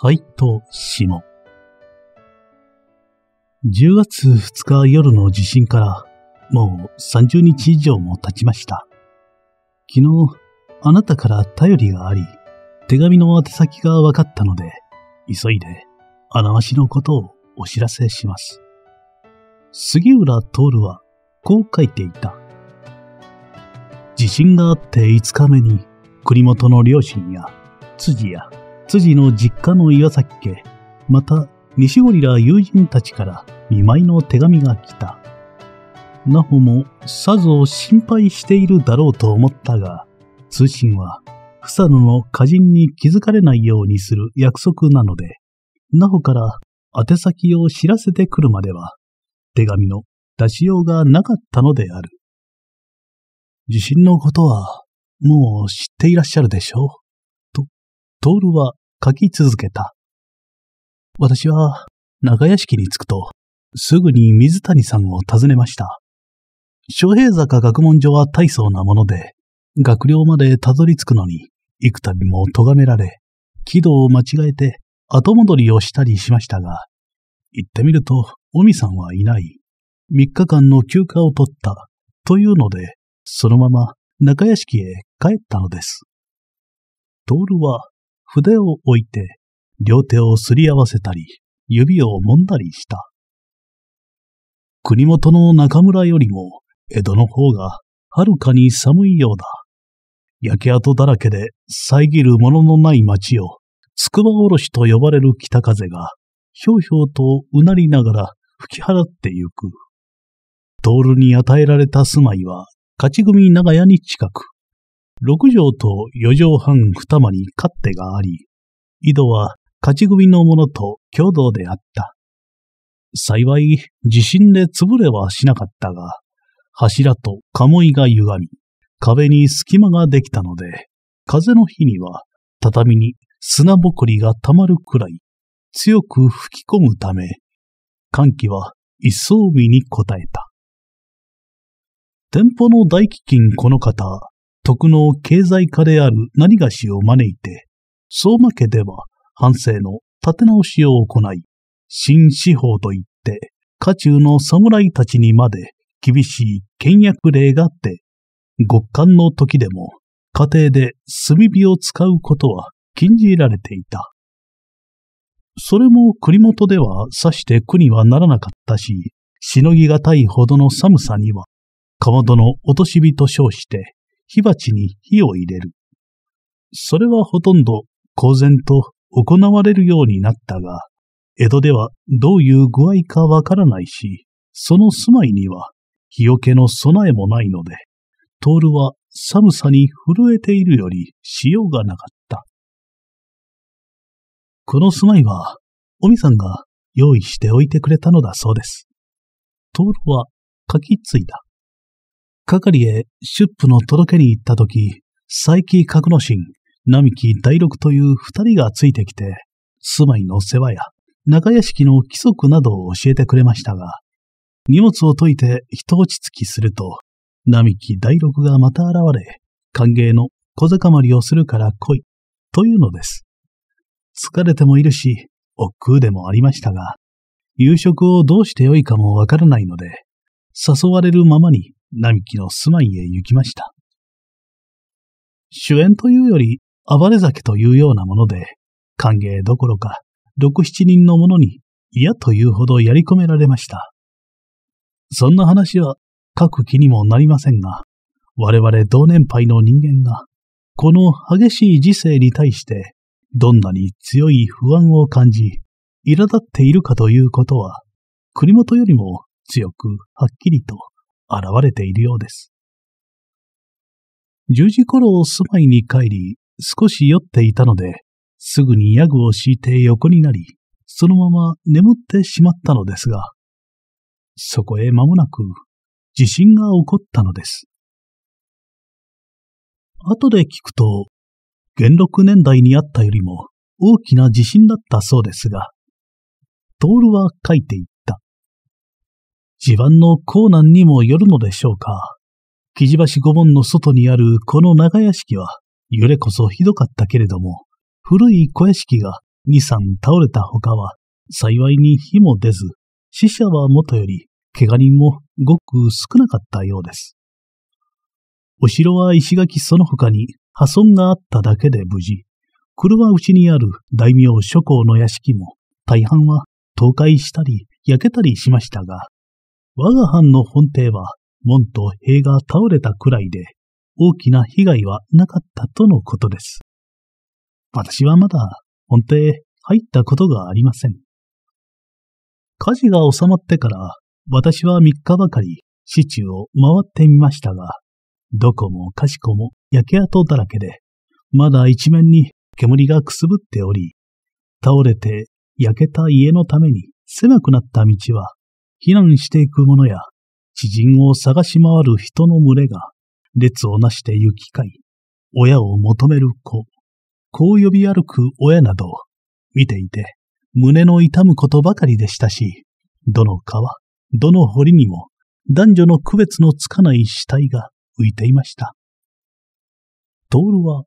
灰と霜。10月2日夜の地震からもう30日以上も経ちました。昨日、あなたから頼りがあり、手紙の宛先が分かったので、急いで、あらわしのことをお知らせします。杉浦徹は、こう書いていた。地震があって5日目に、国元の両親や、辻や、辻の実家の岩崎家、また西ゴリラ友人たちから見舞いの手紙が来た。ナホもさぞ心配しているだろうと思ったが、通信は草野の歌人に気づかれないようにする約束なので、ナホから宛先を知らせてくるまでは、手紙の出しようがなかったのである。地震のことは、もう知っていらっしゃるでしょう。トールは書き続けた。私は長屋敷に着くと、すぐに水谷さんを訪ねました。昌平坂学問所は大層なもので、学寮までたどり着くのに、幾度も咎められ、軌道を間違えて後戻りをしたりしましたが、行ってみると、おみさんはいない。三日間の休暇を取った、というので、そのまま中屋敷へ帰ったのです。トールは筆を置いて、両手をすり合わせたり、指を揉んだりした。国元の中村よりも、江戸の方が、はるかに寒いようだ。焼け跡だらけで遮るもののない町を、筑波おろしと呼ばれる北風が、ひょうひょうとうなりながら吹き払ってゆく。トールに与えられた住まいは、勝ち組長屋に近く、六畳と四畳半二間に勝手があり、井戸は勝ち組のものと共同であった。幸い、地震で潰れはしなかったが、柱と鴨居が歪み、壁に隙間ができたので、風の日には畳に砂ぼこりが溜まるくらい強く吹き込むため、寒気は一層身に応えた。店舗の大飢饉この方、徳の経済家である何がしを招いて、相馬家では反省の立て直しを行い、新司法といって、家中の侍たちにまで厳しい倹約令があって、極寒の時でも家庭で炭火を使うことは禁じられていた。それも栗本ではさして苦にはならなかったし、しのぎがたいほどの寒さには、かまどの落とし火と称して、火鉢に火を入れる。それはほとんど公然と行われるようになったが、江戸ではどういう具合かわからないし、その住まいには日よけの備えもないので、トールは寒さに震えているよりしようがなかった。この住まいは、おみさんが用意しておいてくれたのだそうです。トールは書き継いだ。係へ出府の届けに行ったとき、佐伯格之進、並木大六という二人がついてきて、住まいの世話や中屋敷の規則などを教えてくれましたが、荷物を解いて一落ち着きすると、並木大六がまた現れ、歓迎の小かまりをするから来い、というのです。疲れてもいるし、億劫でもありましたが、夕食をどうしてよいかもわからないので、誘われるままに並木の住まいへ行きました。主演というより、暴れ酒というようなもので、歓迎どころか、六七人の者に嫌というほどやり込められました。そんな話は書く気にもなりませんが、我々同年配の人間が、この激しい時世に対して、どんなに強い不安を感じ、苛立っているかということは、国元よりも強くはっきりと現れているようです。十時頃お住まいに帰り、少し酔っていたので、すぐにヤグを敷いて横になり、そのまま眠ってしまったのですが、そこへ間もなく地震が起こったのです。後で聞くと、元禄年代にあったよりも大きな地震だったそうですが、トールは書いてい地盤の高難にもよるのでしょうか。木地橋御門の外にあるこの長屋敷は、揺れこそひどかったけれども、古い小屋敷が二三倒れた他は、幸いに火も出ず、死者はもとより、怪我人もごく少なかったようです。お城は石垣その他に破損があっただけで無事、車内にある大名諸侯の屋敷も大半は倒壊したり焼けたりしましたが、我が藩の本邸は、門と塀が倒れたくらいで、大きな被害はなかったとのことです。私はまだ本邸入ったことがありません。火事が収まってから私は3日ばかり市中を回ってみましたが、どこもかしこも焼け跡だらけで、まだ一面に煙がくすぶっており、倒れて焼けた家のために狭くなった道は避難していく者や、知人を探し回る人の群れが、列をなして行き交い、親を求める子、こう呼び歩く親など、見ていて、胸の痛むことばかりでしたし、どの川、どの堀にも、男女の区別のつかない死体が浮いていました。トールは、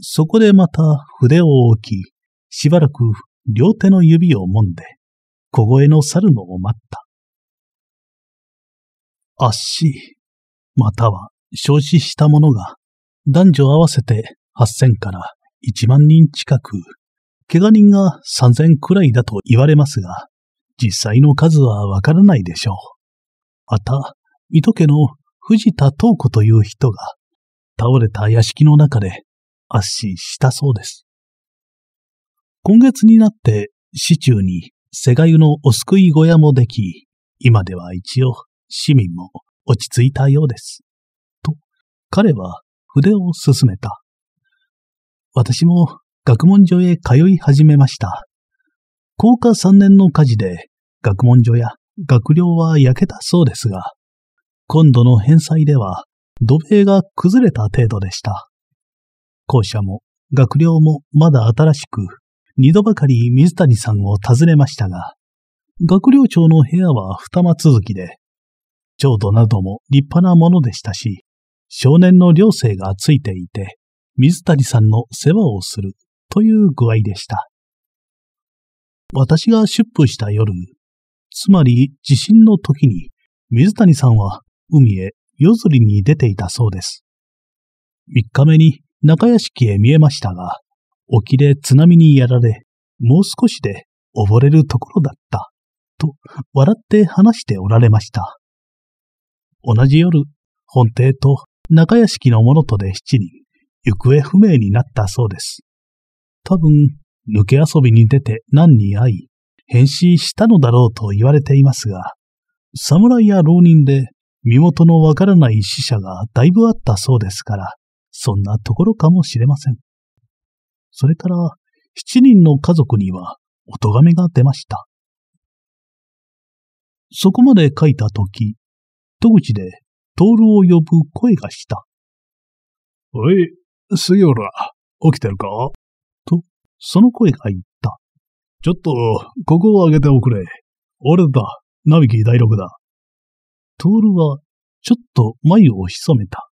そこでまた筆を置き、しばらく両手の指を揉んで、小声の去るのを待った。圧死、または焼死した者が、男女合わせて8000から1万人近く、怪我人が3000くらいだと言われますが、実際の数はわからないでしょう。また、水戸家の藤田東子という人が、倒れた屋敷の中で圧死したそうです。今月になって、市中に世界のお救い小屋もでき、今では一応、市民も落ち着いたようです。と、彼は筆を進めた。私も学問所へ通い始めました。高科3年の火事で学問所や学寮は焼けたそうですが、今度の返済では土塀が崩れた程度でした。校舎も学寮もまだ新しく、二度ばかり水谷さんを訪ねましたが、学寮長の部屋は二間続きで、浄土なども立派なものでしたし、少年の寮生がついていて、水谷さんの世話をするという具合でした。私が出布した夜、つまり地震の時に、水谷さんは海へ夜釣りに出ていたそうです。3日目に中屋敷へ見えましたが、沖で津波にやられ、もう少しで溺れるところだった、と笑って話しておられました。同じ夜、本邸と中屋敷の者とで七人、行方不明になったそうです。多分、抜け遊びに出て何に会い、変身したのだろうと言われていますが、侍や浪人で身元のわからない死者がだいぶあったそうですから、そんなところかもしれません。それから、七人の家族にはお咎めが出ました。そこまで書いたとき、戸口で、トールを呼ぶ声がした。おい、杉浦、起きてるかと、その声が言った。ちょっと、ここを上げておくれ。俺だ、ナビキ第六だ。トールは、ちょっと眉を潜めた。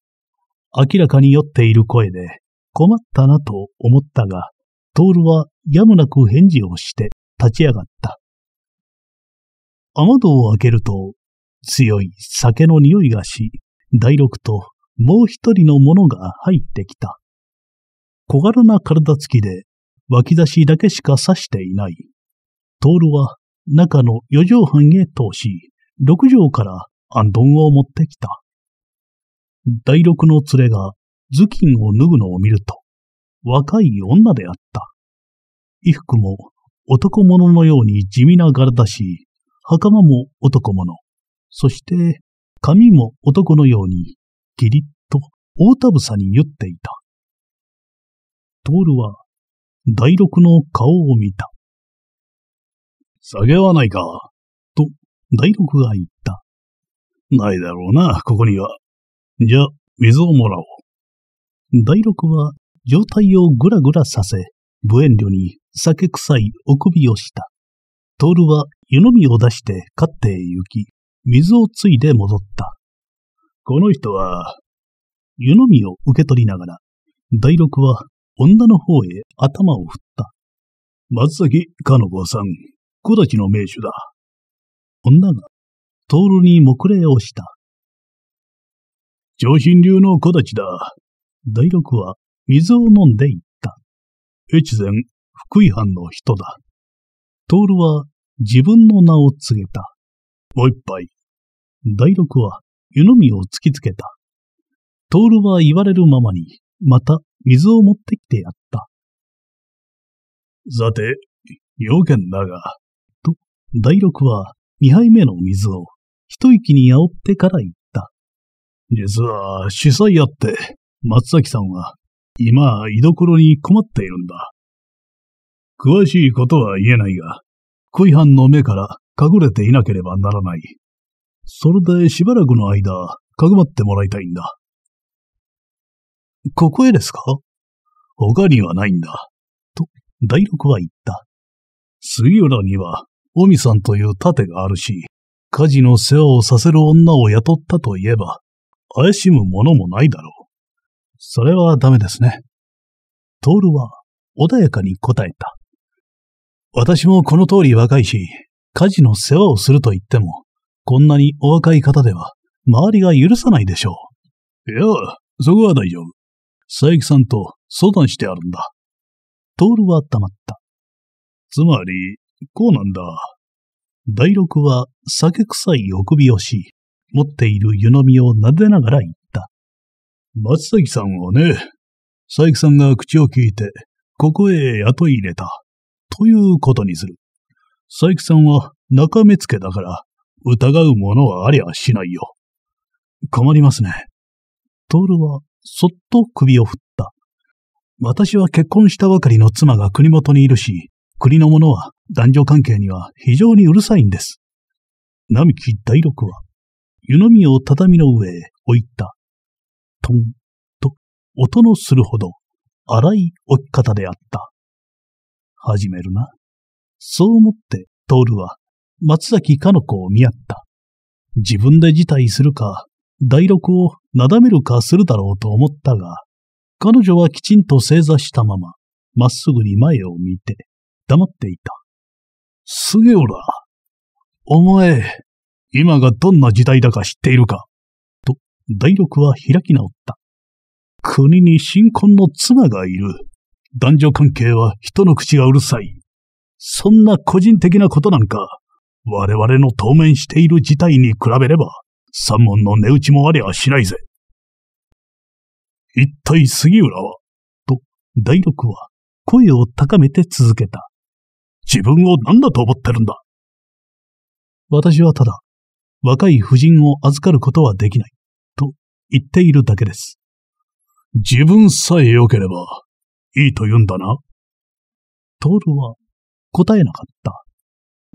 明らかに酔っている声で、困ったなと思ったが、トールはやむなく返事をして立ち上がった。雨戸を開けると、強い酒の匂いがし、第六ともう一人の者が入ってきた。小柄な体つきで、脇差しだけしか刺していない。トールは中の四畳半へ通し、六畳からアンを持ってきた。第六の連れが頭巾を脱ぐのを見ると、若い女であった。衣服も男物のように地味な柄だし、袴も男物。そして、髪も男のように、ギリッと大田房に酔っていた。トールは、第六の顔を見た。酒はないか、と、第六が言った。ないだろうな、ここには。じゃあ、水をもらおう。第六は、状態をぐらぐらさせ、無遠慮に酒臭いお首をした。トールは湯飲みを出して勝って行き、水をついで戻った。この人は、湯飲みを受け取りながら、第六は女の方へ頭を振った。松崎かの子さん、小立の名手だ。女が、ルに目礼をした。上心流の小立だ。第六は水を飲んでいった。越前、福井藩の人だ。徹は自分の名を告げた。もう一杯、第六は湯飲みを突きつけた。トールは言われるままに、また水を持ってきてやった。さて、要件だが、と、第六は二杯目の水を一息に煽ってから言った。実は、主催あって、松崎さんは、今、居所に困っているんだ。詳しいことは言えないが、恋犯の目から隠れていなければならないそれでしばらくの間、かぐまってもらいたいんだ。ここへですか他にはないんだ。と、第六は言った。杉浦には、おみさんという盾があるし、家事の世話をさせる女を雇ったといえば、怪しむものもないだろう。それはダメですね。トールは穏やかに答えた。私もこの通り若いし、家事の世話をすると言っても、こんなにお若い方では、周りが許さないでしょう。いや、そこは大丈夫。佐伯さんと相談してあるんだ。トールは黙った。つまり、こうなんだ。第六は酒臭いお首をし、持っている湯飲みを撫でながら言った。松崎さんはね、佐伯さんが口を聞いて、ここへ雇い入れた。ということにする。佐伯さんは中目付だから、疑うものはありゃしないよ。困りますね。トールは、そっと首を振った。私は結婚したばかりの妻が国元にいるし、国のものは男女関係には非常にうるさいんです。並木第六は、湯飲みを畳の上へ置いた。トン、と、音のするほど、荒い置き方であった。始めるな。そう思って、トールは松崎かの子を見合った。自分で辞退するか、第録をなだめるかするだろうと思ったが、彼女はきちんと正座したまま、まっすぐに前を見て、黙っていた。げえ、おら、お前、今がどんな時代だか知っているかと、大六は開き直った。国に新婚の妻がいる。男女関係は人の口がうるさい。そんな個人的なことなんか、我々の当面している事態に比べれば、三門の値打ちもありゃしないぜ。一体杉浦は、と、大六は声を高めて続けた。自分を何だと思ってるんだ私はただ、若い婦人を預かることはできない、と言っているだけです。自分さえ良ければ、いいと言うんだな。トールは答えなかった。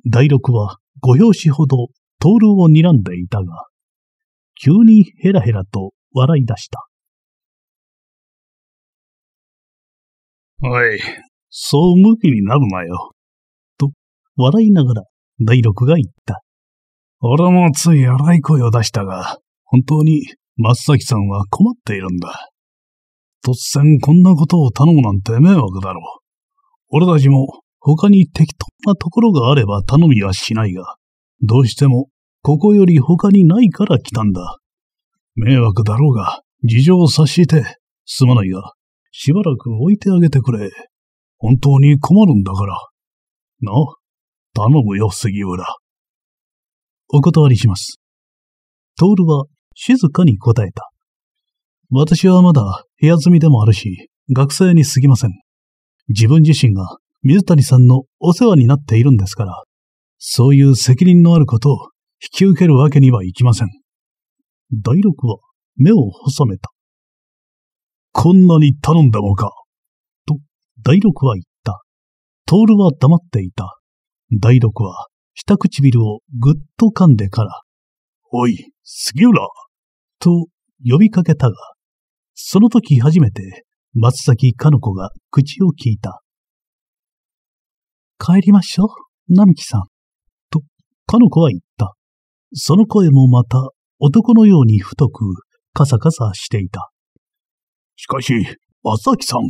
第六はご拍子ほど、灯を睨んでいたが、急にヘラヘラと笑い出した。おい、そう向きになるなよ。と、笑いながら、第六が言った。俺もつい荒い声を出したが、本当に松崎さんは困っているんだ。突然こんなことを頼むなんて迷惑だろう。俺たちも他に適当なところがあれば頼みはしないが、どうしてもここより他にないから来たんだ。迷惑だろうが、事情を察して、すまないが、しばらく置いてあげてくれ。本当に困るんだから。な、頼むよ、杉浦。お断りします。トールは静かに答えた。私はまだ部屋住みでもあるし、学生に過ぎません。自分自身が水谷さんのお世話になっているんですから、そういう責任のあることを引き受けるわけにはいきません。第六は目を細めた。こんなに頼んだのか。と、第六は言った。トールは黙っていた。第六は下唇をぐっと噛んでから、おい、杉浦と呼びかけたが、その時初めて松崎かの子が口を聞いた。帰りましょう、並木さん。と、かの子は言った。その声もまた、男のように太く、カサカサしていた。しかし、さきさん。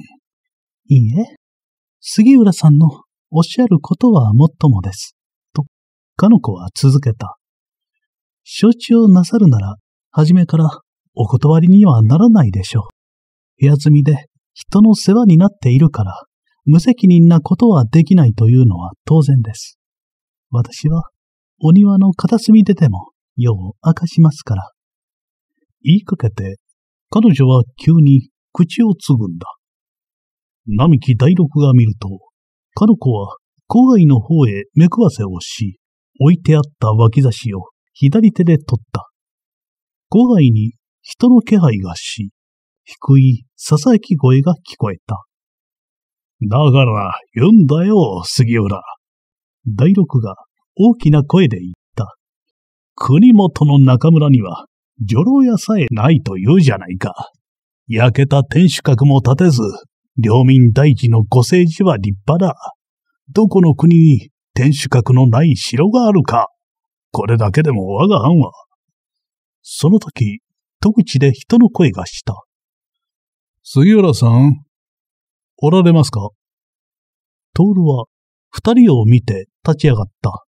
いいえ、杉浦さんのおっしゃることはもっともです。と、かの子は続けた。承知をなさるなら、はじめからお断りにはならないでしょう。部屋住みで人の世話になっているから。無責任なことはできないというのは当然です。私は、お庭の片隅ででも、夜を明かしますから。言いかけて、彼女は急に口をつぐんだ。並木第六が見ると、かの子は郊外の方へ目くわせをし、置いてあった脇差しを左手で取った。郊外に人の気配がし、低い囁き声が聞こえた。だから言うんだよ、杉浦。第六が大きな声で言った。国元の中村には、女郎屋さえないと言うじゃないか。焼けた天守閣も建てず、領民大地のご政治は立派だ。どこの国に天守閣のない城があるか。これだけでも我が藩は。その時、戸口で人の声がした。杉浦さん、おられますかトールは二人を見て立ち上がった。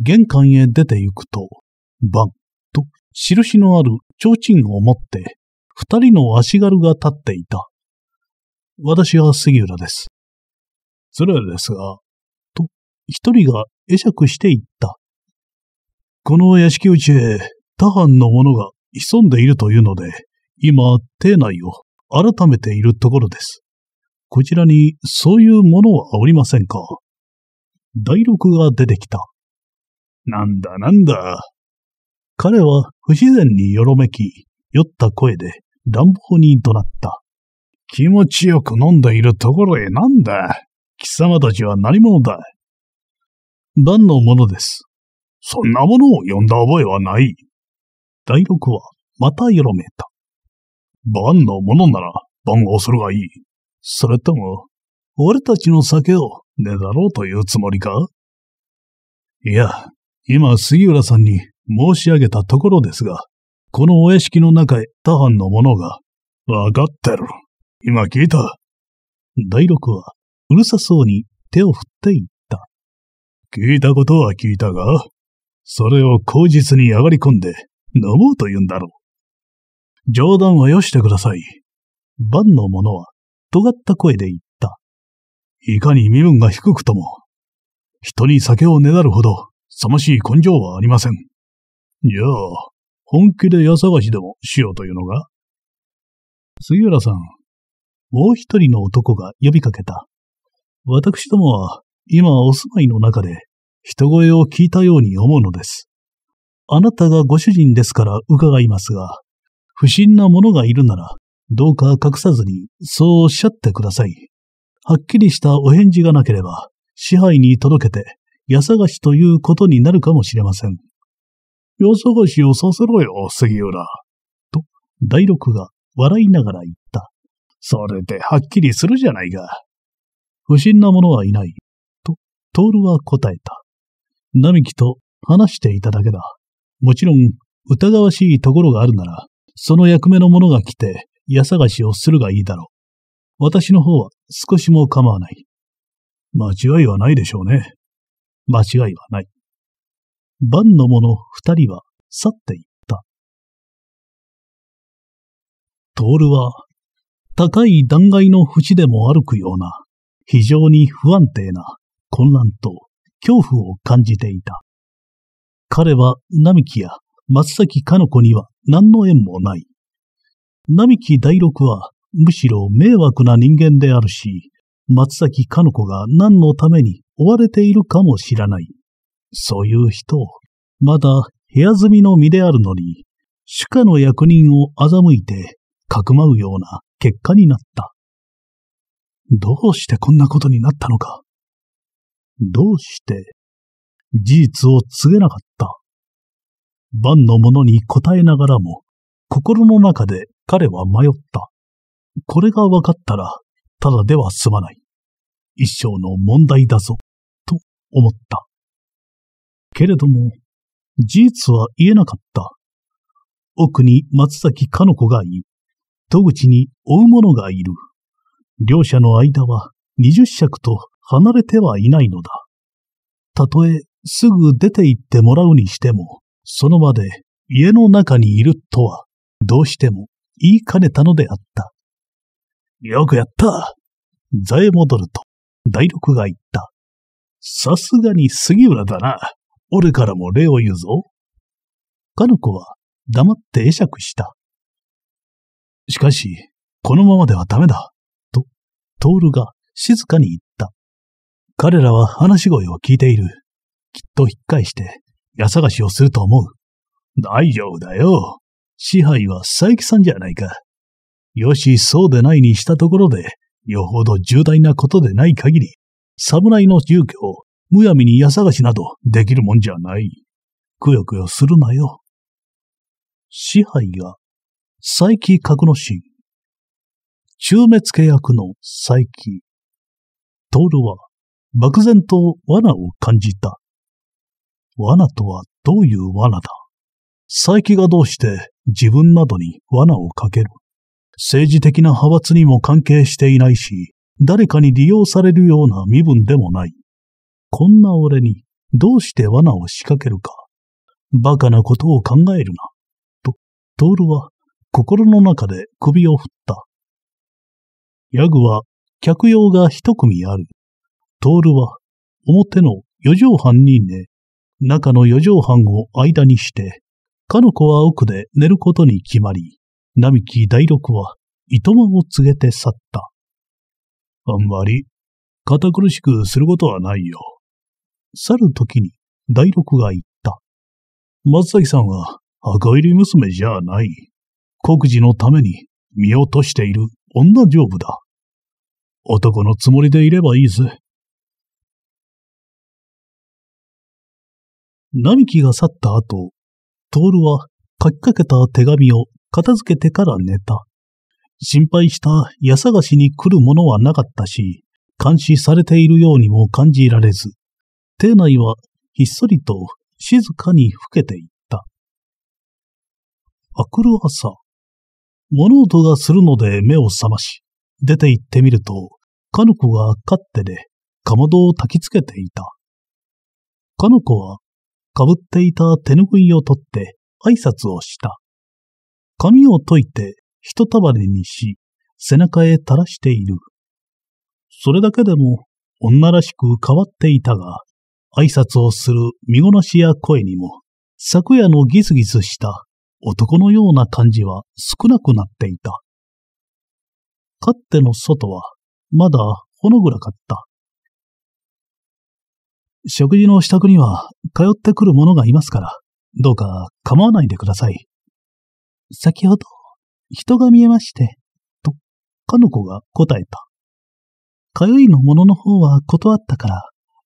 玄関へ出て行くと、バンと印のある提灯を持って二人の足軽が立っていた。私は杉浦です。失れですが、と一人が会釈して行った。この屋敷内へ他藩の者が潜んでいるというので、今、邸内を改めているところです。こちらにそういうものはおりませんか第六が出てきた。なんだなんだ。彼は不自然によろめき、酔った声で乱暴に怒鳴った。気持ちよく飲んでいるところへなんだ。貴様たちは何者だ万のものです。そんなものを呼んだ覚えはない。第六はまたよろめた。万のものなら番号するがいい。それとも、俺たちの酒をねだろうというつもりかいや、今杉浦さんに申し上げたところですが、このお屋敷の中へ他藩の者が、わかってる。今聞いた。第六は、うるさそうに手を振っていった。聞いたことは聞いたが、それを口実に上がり込んで、飲もうと言うんだろう。冗談はよしてください。万の者は尖った声で言った。いかに身分が低くとも、人に酒をねだるほど、さましい根性はありません。じゃあ、本気で矢探しでもしようというのが杉浦さん、もう一人の男が呼びかけた。私どもは、今お住まいの中で、人声を聞いたように思うのです。あなたがご主人ですから伺いますが、不審な者がいるなら、どうか隠さずに、そうおっしゃってください。はっきりしたお返事がなければ、支配に届けて、矢探しということになるかもしれません。矢探しをさせろよ、杉浦。と、第六が笑いながら言った。それではっきりするじゃないか。不審な者はいない。と、トールは答えた。並木と話していただけだ。もちろん、疑わしいところがあるなら、その役目の者が来て、家探しをするがいいだろう。私の方は少しも構わない。間違いはないでしょうね。間違いはない。晩の者二人は去っていった。トールは高い断崖の淵でも歩くような非常に不安定な混乱と恐怖を感じていた。彼は並木や松崎かの子には何の縁もない。並木大六は、むしろ迷惑な人間であるし、松崎かの子が何のために追われているかも知らない。そういう人、まだ部屋住みの身であるのに、主家の役人を欺いて、かくまうような結果になった。どうしてこんなことになったのか。どうして、事実を告げなかった。万の者に答えながらも、心の中で彼は迷った。これが分かったら、ただでは済まない。一生の問題だぞ、と思った。けれども、事実は言えなかった。奥に松崎かの子がい、戸口に追う者がいる。両者の間は二十尺と離れてはいないのだ。たとえすぐ出て行ってもらうにしても、その場で家の中にいるとはどうしても言いかねたのであった。よくやった座へ戻ると、大六が言った。さすがに杉浦だな。俺からも礼を言うぞ。かの子は黙って会釈した。しかし、このままではダメだ。と、トールが静かに言った。彼らは話し声を聞いている。きっと引っ返して、矢探しをすると思う。大丈夫だよ。支配は佐伯さんじゃないか。よし、そうでないにしたところで、よほど重大なことでない限り、侍の住居をむやみに家探しなどできるもんじゃない。くよくよするなよ。支配が、佐伯格之進。中目付役の佐伯。ルは、漠然と罠を感じた。罠とはどういう罠だ佐伯がどうして自分などに罠をかける。政治的な派閥にも関係していないし、誰かに利用されるような身分でもない。こんな俺にどうして罠を仕掛けるか。馬鹿なことを考えるな。と、トールは心の中で首を振った。ヤグは客用が一組ある。トールは表の四畳半に寝、中の四畳半を間にしてかの子は奥で寝ることに決まり、並木大六は、糸間を告げて去った。あんまり、堅苦しくすることはないよ。去る時に、大六が言った。松崎さんは、赤入り娘じゃない。国事のために、見落としている女丈夫だ。男のつもりでいればいいぜ。並木が去った後、トールは書きかけた手紙を片付けてから寝た。心配した矢探しに来るものはなかったし、監視されているようにも感じられず、邸内はひっそりと静かに老けていった。明くる朝、物音がするので目を覚まし、出て行ってみると、かの子が勝手で、かまどを焚きつけていた。かの子はかぶっていた手ぬぐいを取って挨拶をした。髪を解いて一束ねにし、背中へ垂らしている。それだけでも女らしく変わっていたが、挨拶をする見ごなしや声にも、昨夜のギスギスした男のような感じは少なくなっていた。かっての外はまだほの暗かった。食事の支度には通ってくる者がいますから、どうか構わないでください。先ほど、人が見えまして、と、かの子が答えた。かゆいの者の方は断ったから、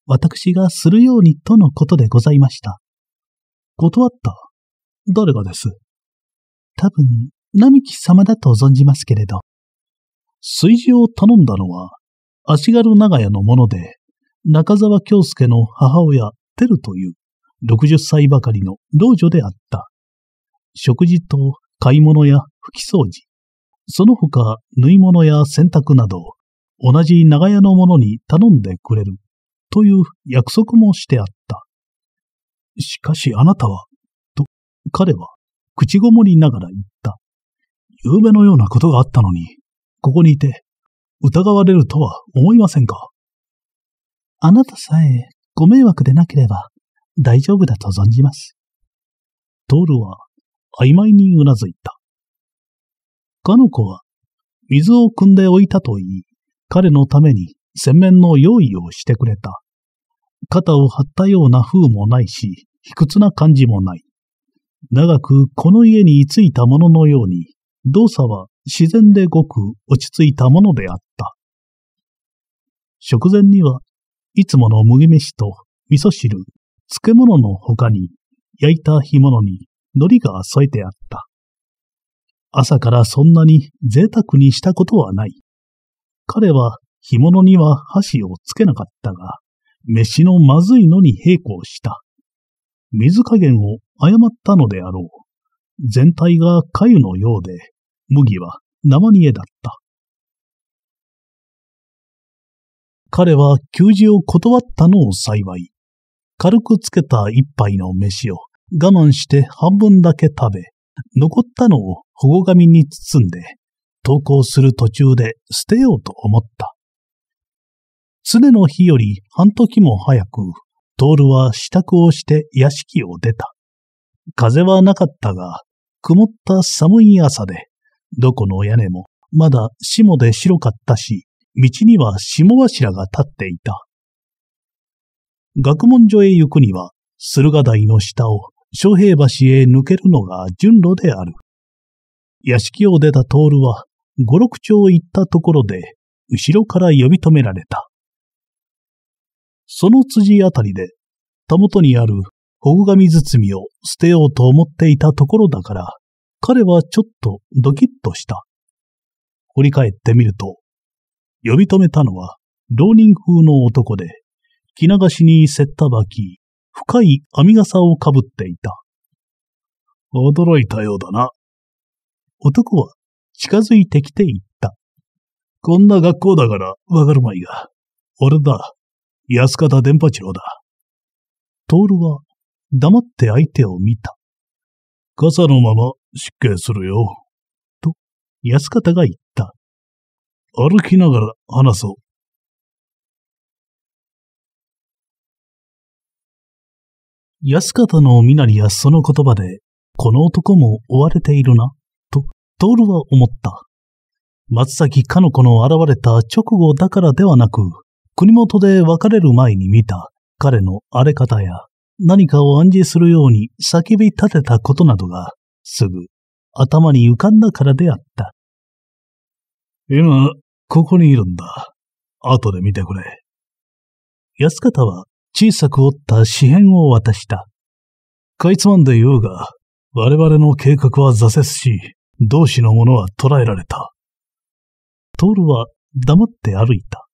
私がするようにとのことでございました。断った誰がです多分、並木様だと存じますけれど。炊事を頼んだのは、足軽長屋のもので、中沢京介の母親、テルという60歳ばかりの老女であった。食事と買い物や拭き掃除、その他縫い物や洗濯など、同じ長屋の者に頼んでくれるという約束もしてあった。しかしあなたは、と彼は口ごもりながら言った。夕べのようなことがあったのに、ここにいて疑われるとは思いませんかあなたさえご迷惑でなければ大丈夫だと存じます。トールは曖昧にうなずいた。かの子は水を汲んでおいたと言い、彼のために洗面の用意をしてくれた。肩を張ったような風もないし、卑屈な感じもない。長くこの家に居ついたもののように、動作は自然でごく落ち着いたものであった。食前にはいつもの麦飯と味噌汁、漬物の他に焼いた干物に海苔が添えてあった。朝からそんなに贅沢にしたことはない。彼は干物には箸をつけなかったが、飯のまずいのに並行した。水加減を誤ったのであろう。全体が粥のようで、麦は生煮えだった。彼は給仕を断ったのを幸い、軽くつけた一杯の飯を我慢して半分だけ食べ、残ったのを保護紙に包んで、登校する途中で捨てようと思った。常の日より半時も早く、トールは支度をして屋敷を出た。風はなかったが、曇った寒い朝で、どこの屋根もまだ霜で白かったし、道には霜柱が立っていた。学問所へ行くには、駿河台の下を昌平橋へ抜けるのが順路である。屋敷を出た徹は、五六丁行ったところで、後ろから呼び止められた。その辻あたりで、たもとにあるほぐ紙包を捨てようと思っていたところだから、彼はちょっとドキッとした。振り返ってみると、呼び止めたのは、浪人風の男で、着流しにせったばき、深い網笠をかぶっていた。驚いたようだな。男は近づいてきて言った。こんな学校だからわかるまいが、俺だ。安方伝八郎だ。徹は黙って相手を見た。傘のまま失敬するよ。と、安方が言った。歩きながら話そう。安方の身なりやその言葉で、この男も追われているな、と、トールは思った。松崎かの子の現れた直後だからではなく、国元で別れる前に見た彼の荒れ方や何かを暗示するように叫び立てたことなどがすぐ頭に浮かんだからであった。今、ここにいるんだ。後で見てくれ。安方は小さく折った紙片を渡した。かいつまんで言うが、我々の計画は挫折し、同志の者は捕らえられた。トールは黙って歩いた。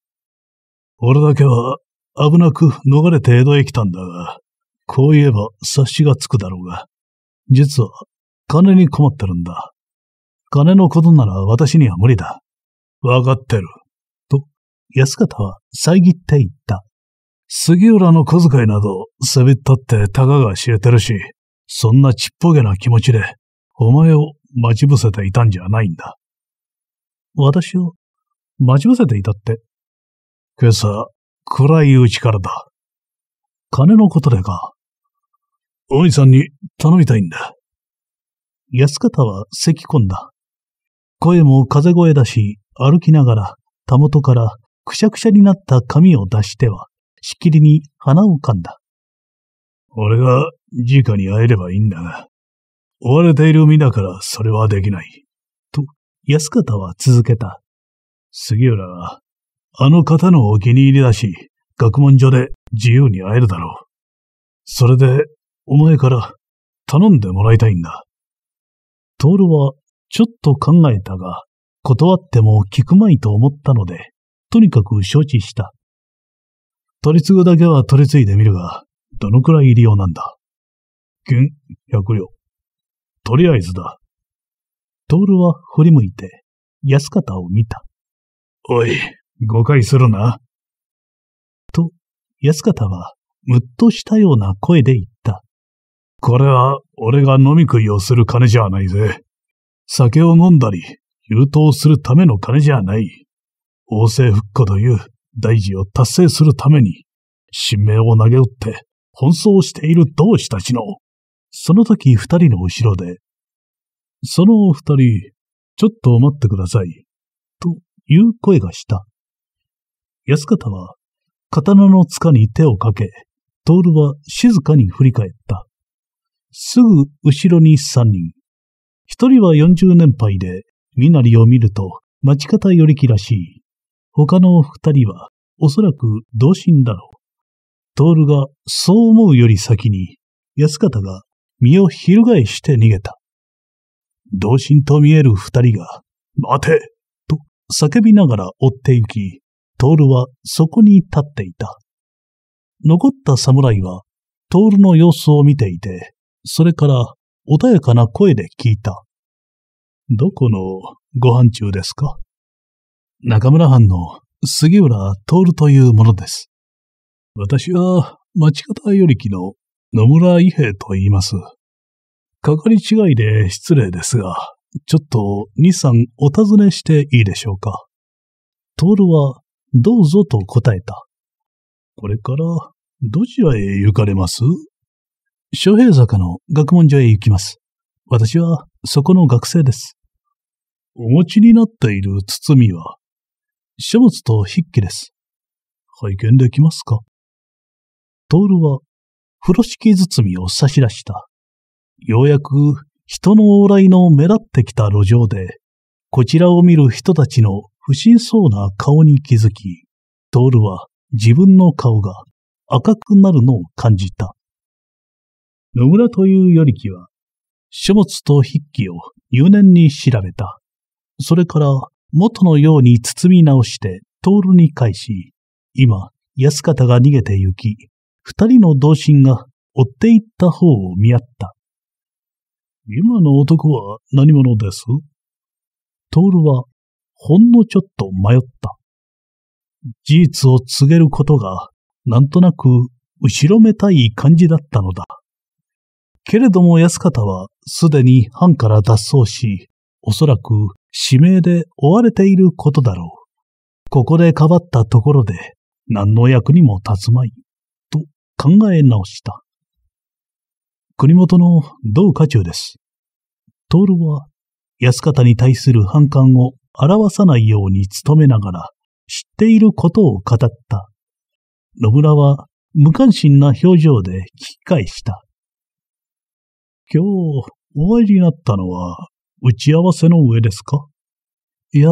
俺だけは危なく逃れて江戸へ来たんだが、こう言えば察しがつくだろうが、実は金に困ってるんだ。金のことなら私には無理だ。わかってる。と、安方は遮って言った。杉浦の小遣いなど、せびったってたかが知れてるし、そんなちっぽけな気持ちで、お前を待ち伏せていたんじゃないんだ。私を待ち伏せていたって。今朝、暗いうちからだ。金のことでか。お兄さんに頼みたいんだ。安方は咳き込んだ。声も風声だし、歩きながら、たもとからくしゃくしゃになった髪を出しては、しきりに鼻を噛んだ。俺が、じかに会えればいいんだが、追われている身だからそれはできない。と、安方は続けた。杉浦は、あの方のお気に入りだし、学問所で自由に会えるだろう。それで、お前から頼んでもらいたいんだ。トールはちょっと考えたが、断っても聞くまいと思ったので、とにかく承知した。取り次ぐだけは取り次いでみるが、どのくらい利用なんだ。現、百両。とりあえずだ。トールは振り向いて、安方を見た。おい、誤解するな。と、安方は、むっとしたような声で言った。これは、俺が飲み食いをする金じゃないぜ。酒を飲んだり、優等するための金じゃない。王政復古という大事を達成するために、神明を投げ打って奔走している同志たちの、その時二人の後ろで、その二人、ちょっと待ってください、という声がした。安方は、刀の塚に手をかけ、ルは静かに振り返った。すぐ後ろに三人。一人は四十年配で身なりを見ると、町方よりきらしい。他の二人は、おそらく同心だろう。ルがそう思うより先に、安方が身を翻して逃げた。同心と見える二人が、待てと叫びながら追って行き、ルはそこに立っていた。残った侍は、ルの様子を見ていて、それから穏やかな声で聞いた。どこのご飯中ですか中村藩の杉浦徹というものです。私は町方よりきの野村伊兵と言います。かかり違いで失礼ですが、ちょっと二三お尋ねしていいでしょうか。徹はどうぞと答えた。これからどちらへ行かれます諸平坂の学問所へ行きます。私はそこの学生です。お持ちになっている包みは、書物と筆記です。拝見できますかトールは、風呂敷包みを差し出した。ようやく人の往来の目立ってきた路上で、こちらを見る人たちの不審そうな顔に気づき、トールは自分の顔が赤くなるのを感じた。野村というよりきは、書物と筆記を入念に調べた。それから元のように包み直してトールに返し、今、安方が逃げて行き、二人の同心が追っていった方を見合った。今の男は何者ですトールはほんのちょっと迷った。事実を告げることがなんとなく後ろめたい感じだったのだ。けれども安方はすでに藩から脱走し、おそらく指名で追われていることだろう。ここでかばったところで何の役にも立つまい、と考え直した。国元の同家中です。徹は安方に対する反感を表さないように努めながら知っていることを語った。野村は無関心な表情で聞き返した。今日、お会いになったのは、打ち合わせの上ですかいや、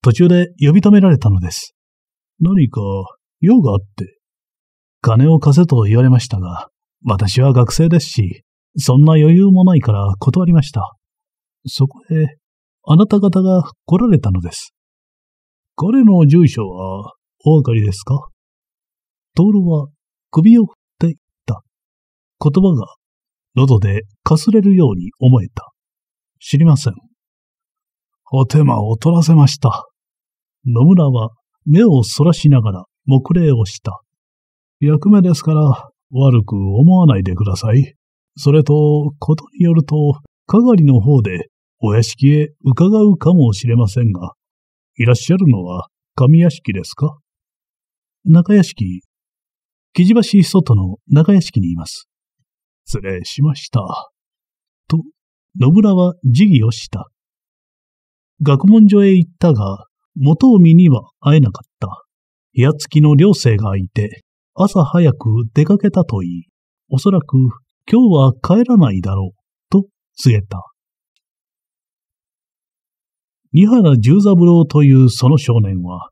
途中で呼び止められたのです。何か用があって。金を貸せと言われましたが、私は学生ですし、そんな余裕もないから断りました。そこへ、あなた方が来られたのです。彼の住所はお分かりですかトールは首を振っていった。言葉が喉でかすれるように思えた。知りません。お手間を取らせました。野村は目をそらしながら黙礼をした。役目ですから悪く思わないでください。それと、ことによると、係の方でお屋敷へ伺うかもしれませんが、いらっしゃるのは上屋敷ですか中屋敷、木地橋外の中屋敷にいます。失礼しました。野村は辞儀をした。学問所へ行ったが、元臣には会えなかった。部屋付きの寮生がいて、朝早く出かけたといい、おそらく今日は帰らないだろう、と告げた。二原十三郎というその少年は、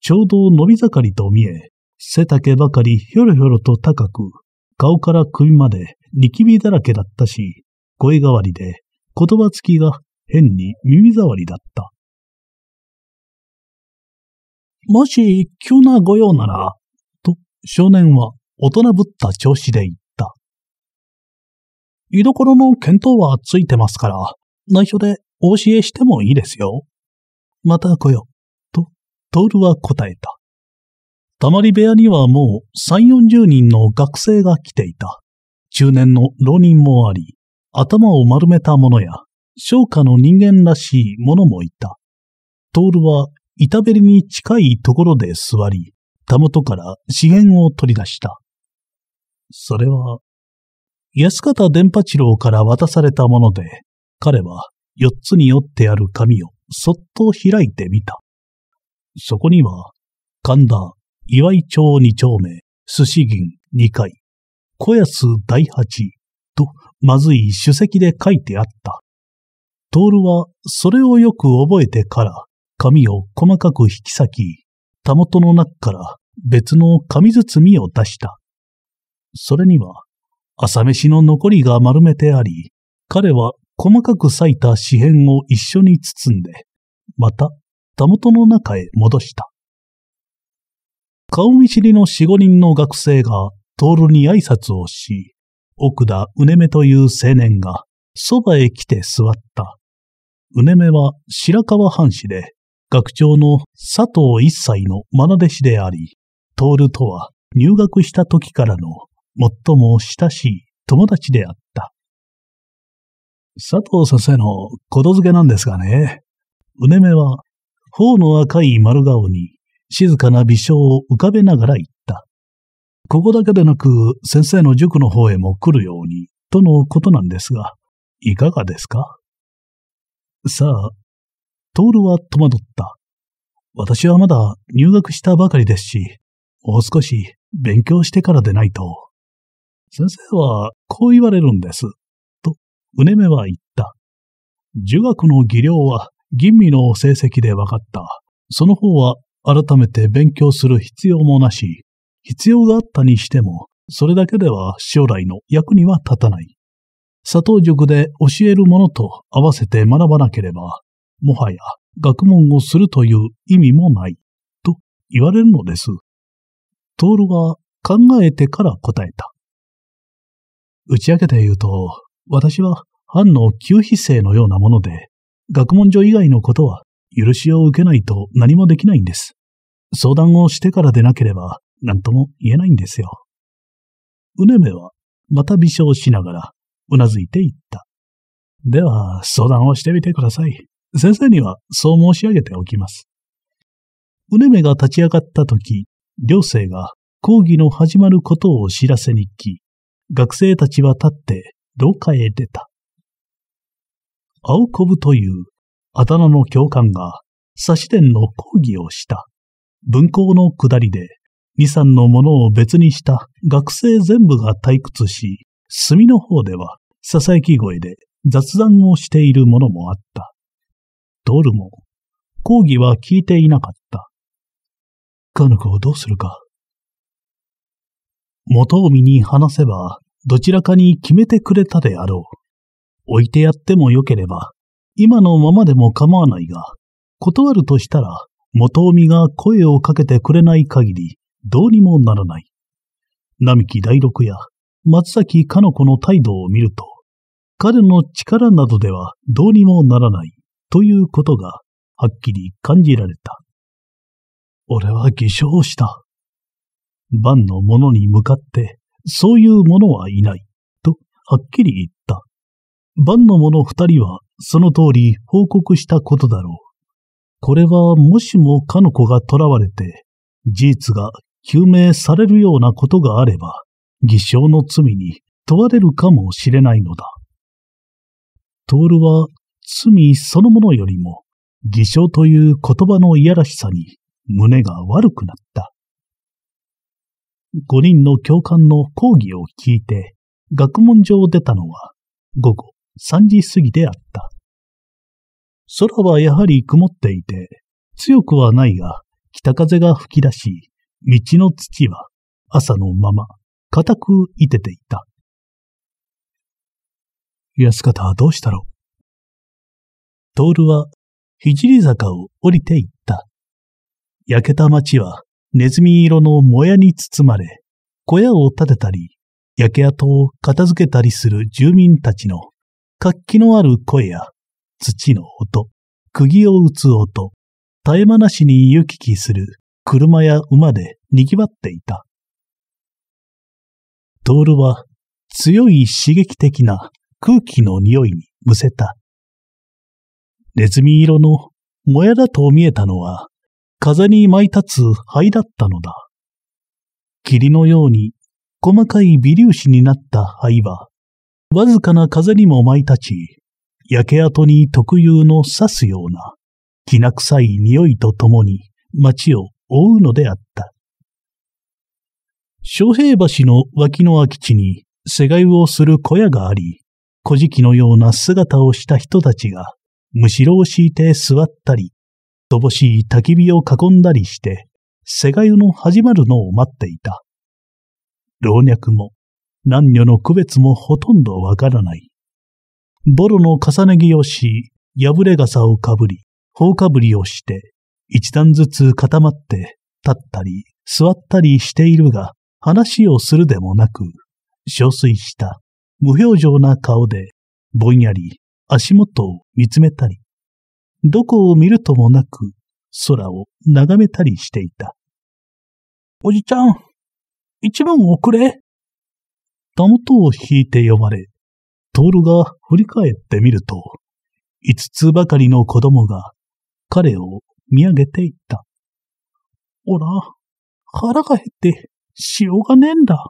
ちょうど伸び盛りと見え、背丈ばかりひょろひょろと高く、顔から首までニキビだらけだったし、声変わりで言葉つきが変に耳障りだった。もし、急な御用なら、と少年は大人ぶった調子で言った。居所の見当はついてますから、内緒でお教えしてもいいですよ。また来よ、と、トールは答えた。たまり部屋にはもう三四十人の学生が来ていた。中年の浪人もあり、頭を丸めた者や、商家の人間らしい者もいた。トールは板べりに近いところで座り、たもとから資源を取り出した。それは、安方伝八郎から渡されたもので、彼は四つに折ってある紙をそっと開いてみた。そこには、神田、岩井町二丁目、寿司銀二階、小安第八、まずい主席で書いてあった。トールはそれをよく覚えてから紙を細かく引き裂き、たもとの中から別の紙包みを出した。それには朝飯の残りが丸めてあり、彼は細かく裂いた紙片を一緒に包んで、また、たもとの中へ戻した。顔見知りの四五人の学生が、トールに挨拶をし、奥田うねめという青年が、そばへ来て座った。うねめは白川藩士で、学長の佐藤一歳のな弟子であり、徹とは入学した時からの最も親しい友達であった。佐藤先生のことづけなんですがね、うねめは、頬の赤い丸顔に静かな微笑を浮かべながら言っここだけでなく先生の塾の方へも来るように、とのことなんですが、いかがですかさあ、トールは戸惑った。私はまだ入学したばかりですし、もう少し勉強してからでないと。先生はこう言われるんです。と、うねめは言った。儒学の技量は吟味の成績で分かった。その方は改めて勉強する必要もなし、必要があったにしても、それだけでは将来の役には立たない。佐藤塾で教えるものと合わせて学ばなければ、もはや学問をするという意味もない、と言われるのです。トールは考えてから答えた。打ち明けて言うと、私は藩の旧非生のようなもので、学問所以外のことは許しを受けないと何もできないんです。相談をしてからでなければ、何とも言えないんですよ。うねめは、また微笑しながら、うなずいていった。では、相談をしてみてください。先生には、そう申し上げておきます。うねめが立ち上がったとき、両生が講義の始まることを知らせに来、学生たちは立って廊下へ出た。青こぶというあだ名の教官が差し点の講義をした。文校の下りで二、三のものを別にした学生全部が退屈し、隅の方では囁き声で雑談をしているものもあった。ドルも、講義は聞いていなかった。カヌコをどうするか。元臣に話せば、どちらかに決めてくれたであろう。置いてやってもよければ、今のままでも構わないが、断るとしたら、元臣が声をかけてくれない限り、どうにもならない。並木大六や松崎かの子の態度を見ると、彼の力などではどうにもならないということがはっきり感じられた。俺は偽証した。万の者に向かって、そういう者はいない、とはっきり言った。万の者二人はその通り報告したことだろう。これはもしもかの子が囚われて、事実が究明されるようなことがあれば、偽証の罪に問われるかもしれないのだ。トールは罪そのものよりも偽証という言葉のいやらしさに胸が悪くなった。五人の教官の講義を聞いて学問上を出たのは午後3時過ぎであった。空はやはり曇っていて強くはないが北風が吹き出し道の土は朝のまま固くいてていた。安方はどうしたろうルは聖坂を降りていった。焼けた町はネズミ色のもやに包まれ、小屋を建てたり、焼け跡を片付けたりする住民たちの活気のある声や、土の音、釘を打つ音、絶え間なしに行き来する車や馬で賑わっていた。トールは強い刺激的な空気の匂いにむせた。ネズミ色のもやだと見えたのは風に舞い立つ灰だったのだ。霧のように細かい微粒子になった灰は、わずかな風にも舞い立ち、焼け跡に特有の刺すような、きな臭い匂いとともに街を追うのであった。昌平橋の脇の空き地に世界をする小屋があり、古事記のような姿をした人たちが、むしろを敷いて座ったり、乏しい焚き火を囲んだりして、世界の始まるのを待っていた。老若も、男女の区別もほとんどわからない。ボロの重ね着をし、破れ傘をかぶり、放かぶりをして、一段ずつ固まって立ったり座ったりしているが話をするでもなく、憔悴した無表情な顔でぼんやり足元を見つめたり、どこを見るともなく空を眺めたりしていた。おじちゃん、一番遅れ。たもとを引いて呼ばれ、トールが振り返ってみると、五つばかりの子供が彼を見上げていった。おら、腹が減って、しようがねえんだ。